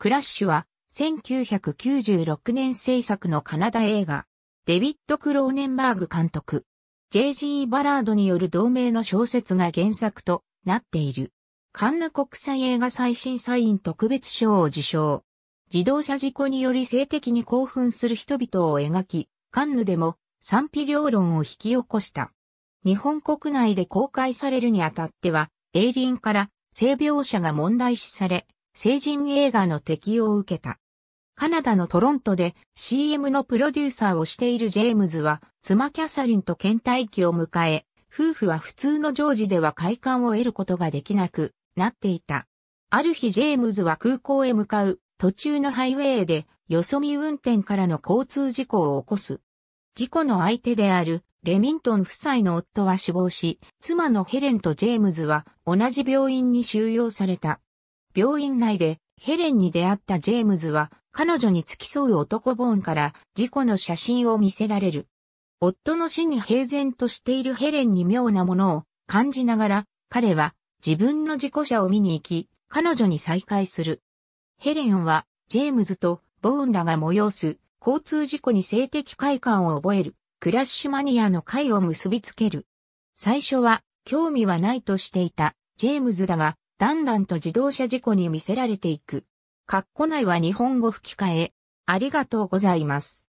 クラッシュは1996年制作のカナダ映画、デビッド・クローネンバーグ監督、J.G. バラードによる同名の小説が原作となっている。カンヌ国際映画最新サイン特別賞を受賞。自動車事故により性的に興奮する人々を描き、カンヌでも賛否両論を引き起こした。日本国内で公開されるにあたっては、エイリンから性描写が問題視され、成人映画の適用を受けた。カナダのトロントで CM のプロデューサーをしているジェームズは妻キャサリンと倦怠期を迎え、夫婦は普通の常時では快感を得ることができなくなっていた。ある日ジェームズは空港へ向かう途中のハイウェイでよそ見運転からの交通事故を起こす。事故の相手であるレミントン夫妻の夫は死亡し、妻のヘレンとジェームズは同じ病院に収容された。病院内でヘレンに出会ったジェームズは彼女に付き添う男ボーンから事故の写真を見せられる。夫の死に平然としているヘレンに妙なものを感じながら彼は自分の事故車を見に行き彼女に再会する。ヘレンはジェームズとボーンらが催す交通事故に性的快感を覚えるクラッシュマニアの会を結びつける。最初は興味はないとしていたジェームズだがだんだんと自動車事故に見せられていく。括弧内は日本語吹き替え。ありがとうございます。